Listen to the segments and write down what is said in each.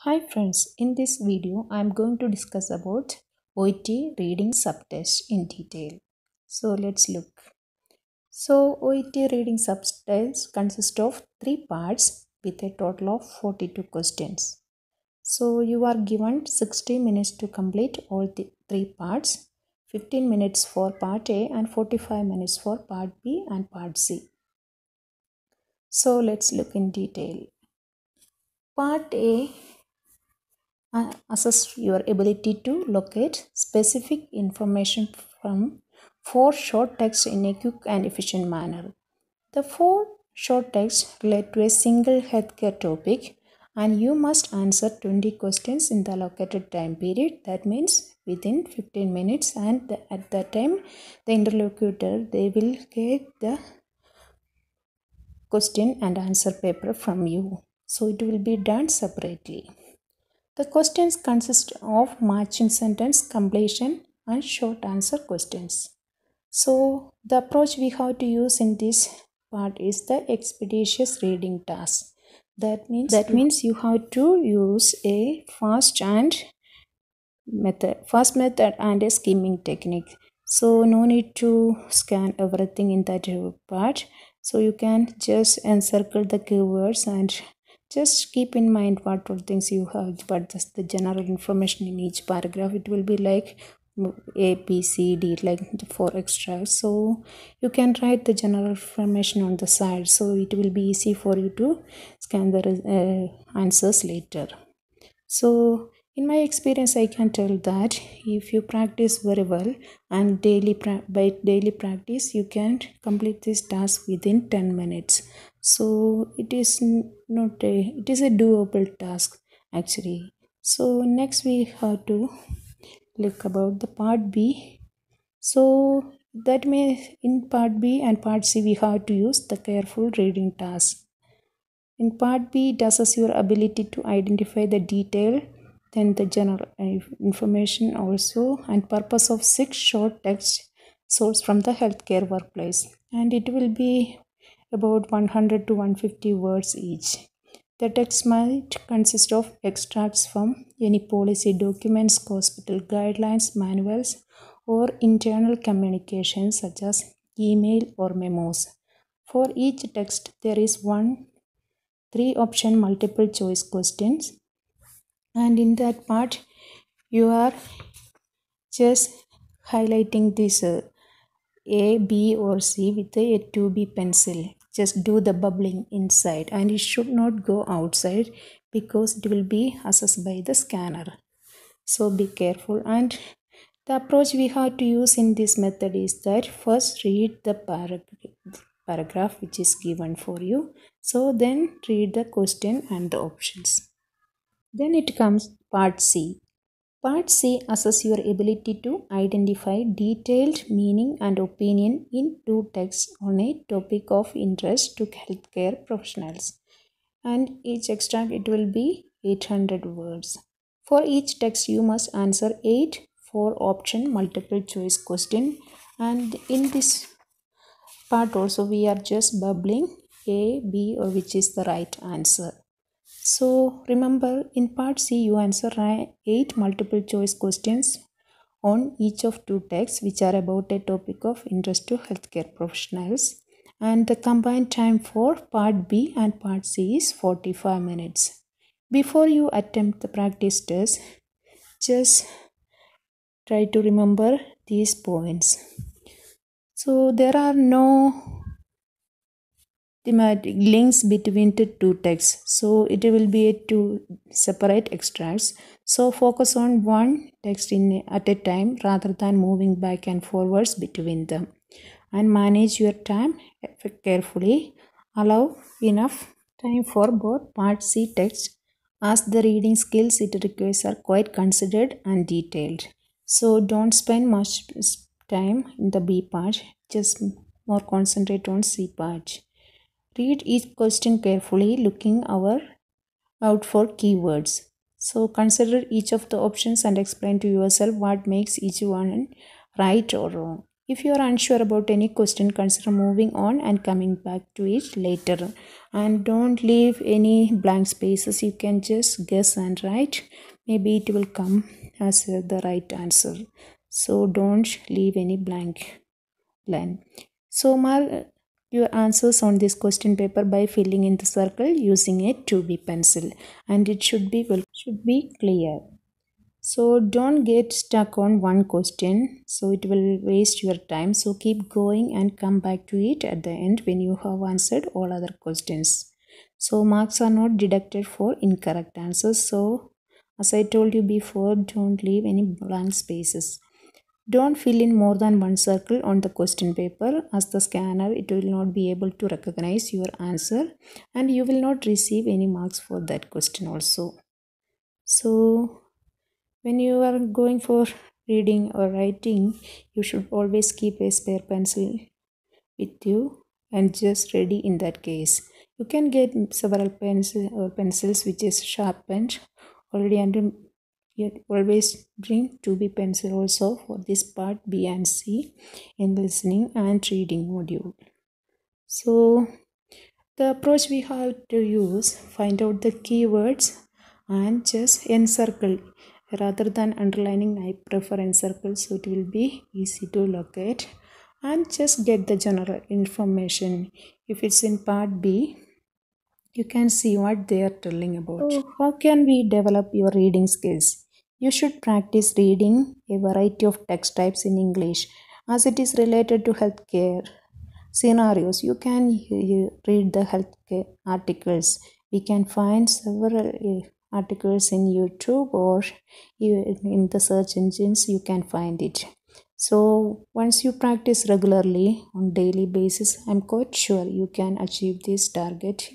Hi friends, in this video I am going to discuss about OET reading subtest in detail. So let's look. So OET reading subtest consists of three parts with a total of 42 questions. So you are given 60 minutes to complete all the three parts, 15 minutes for part A and 45 minutes for part B and part C. So let's look in detail. Part A uh, assess your ability to locate specific information from four short texts in a quick and efficient manner. The four short texts relate to a single healthcare topic and you must answer 20 questions in the allocated time period that means within 15 minutes and the, at that time the interlocutor they will get the question and answer paper from you so it will be done separately the questions consist of matching sentence completion and short answer questions. So the approach we have to use in this part is the expeditious reading task. That means that means you have to use a fast and method fast method and a skimming technique. So no need to scan everything in that part. So you can just encircle the keywords and just keep in mind what all things you have but just the general information in each paragraph it will be like a b c d like for extra so you can write the general information on the side so it will be easy for you to scan the uh, answers later so in my experience i can tell that if you practice very well and daily by daily practice you can complete this task within 10 minutes so it is not a it is a doable task actually so next we have to look about the part b so that means in part b and part c we have to use the careful reading task in part b it assesses your ability to identify the detail then the general uh, information also and purpose of six short text source from the healthcare workplace and it will be about 100 to 150 words each the text might consist of extracts from any policy documents, hospital guidelines, manuals, or internal communications such as email or memos. For each text, there is one three option multiple choice questions and in that part you are just highlighting this uh, a b or c with a 2b pencil just do the bubbling inside and it should not go outside because it will be assessed by the scanner so be careful and the approach we have to use in this method is that first read the paragraph paragraph which is given for you so then read the question and the options then it comes part C. Part C assess your ability to identify detailed meaning and opinion in two texts on a topic of interest to healthcare professionals. And each extract it will be 800 words. For each text you must answer 8 4 option multiple choice question and in this part also we are just bubbling A, B or which is the right answer. So remember in part C you answer 8 multiple choice questions on each of two texts which are about a topic of interest to healthcare professionals and the combined time for part B and part C is 45 minutes. Before you attempt the practice test just try to remember these points. So there are no thematic links between the two texts so it will be two separate extracts so focus on one text in at a time rather than moving back and forwards between them and manage your time carefully allow enough time for both part c text as the reading skills it requires are quite considered and detailed so don't spend much time in the b part just more concentrate on c part Read each question carefully, looking our, out for keywords. So consider each of the options and explain to yourself what makes each one right or wrong. If you are unsure about any question, consider moving on and coming back to it later. And don't leave any blank spaces. You can just guess and write. Maybe it will come as the right answer. So don't leave any blank line. So, Mar your answers on this question paper by filling in the circle using a 2B pencil and it should be well should be clear so don't get stuck on one question so it will waste your time so keep going and come back to it at the end when you have answered all other questions so marks are not deducted for incorrect answers so as i told you before don't leave any blank spaces don't fill in more than one circle on the question paper as the scanner it will not be able to recognize your answer and you will not receive any marks for that question also. So when you are going for reading or writing you should always keep a spare pencil with you and just ready in that case. You can get several pens or uh, pencils which is sharpened already under. You always bring to B pencil also for this part B and C in listening and reading module. So the approach we have to use find out the keywords and just encircle rather than underlining I prefer encircle so it will be easy to locate and just get the general information if it's in part B you can see what they are telling about. So how can we develop your reading skills? You should practice reading a variety of text types in English as it is related to healthcare scenarios. You can read the healthcare articles. We can find several uh, articles in YouTube or in the search engines. You can find it. So once you practice regularly on daily basis, I'm quite sure you can achieve this target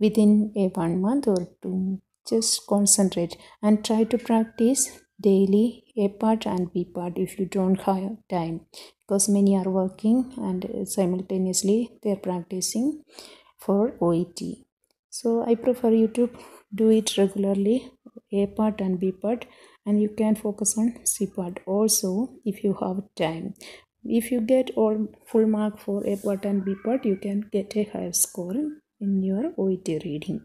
within a one month or two just concentrate and try to practice daily a part and b part if you don't have time because many are working and simultaneously they are practicing for oet so i prefer you to do it regularly a part and b part and you can focus on c part also if you have time if you get all full mark for a part and b part you can get a higher score in your oet reading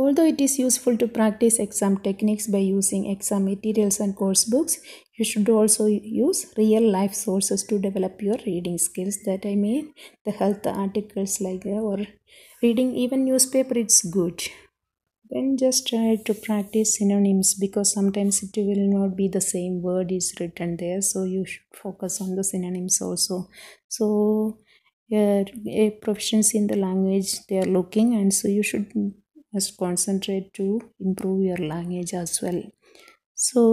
Although it is useful to practice exam techniques by using exam materials and course books, you should also use real life sources to develop your reading skills. That I mean, the health articles like uh, or reading even newspaper, it's good. Then just try to practice synonyms because sometimes it will not be the same word is written there. So you should focus on the synonyms also. So your uh, a proficiency in the language they are looking and so you should must concentrate to improve your language as well so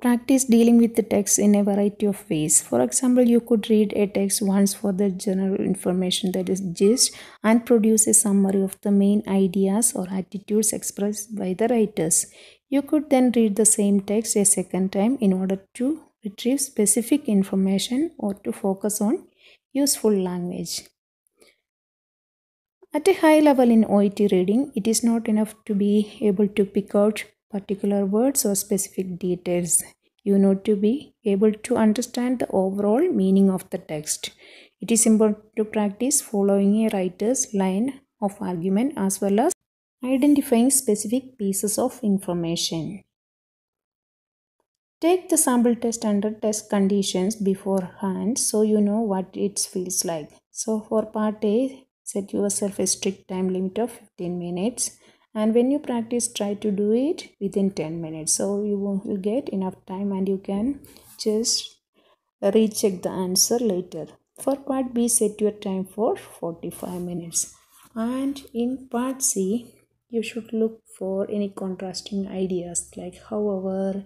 practice dealing with the text in a variety of ways for example you could read a text once for the general information that is gist and produce a summary of the main ideas or attitudes expressed by the writers you could then read the same text a second time in order to retrieve specific information or to focus on useful language at a high level in OET reading, it is not enough to be able to pick out particular words or specific details. You need to be able to understand the overall meaning of the text. It is important to practice following a writer's line of argument as well as identifying specific pieces of information. Take the sample test under test conditions beforehand so you know what it feels like. So for part A, set yourself a strict time limit of 15 minutes and when you practice try to do it within 10 minutes so you will get enough time and you can just recheck the answer later for part b set your time for 45 minutes and in part c you should look for any contrasting ideas like however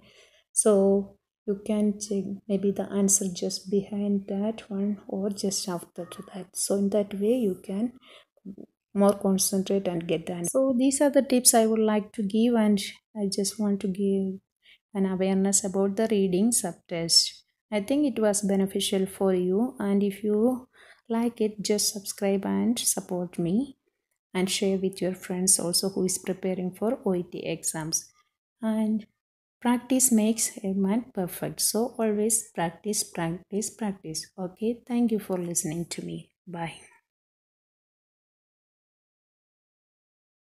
so you can check maybe the answer just behind that one or just after that so in that way you can more concentrate and get done so these are the tips i would like to give and i just want to give an awareness about the reading subtest i think it was beneficial for you and if you like it just subscribe and support me and share with your friends also who is preparing for oet exams and practice makes a man perfect so always practice practice practice okay thank you for listening to me bye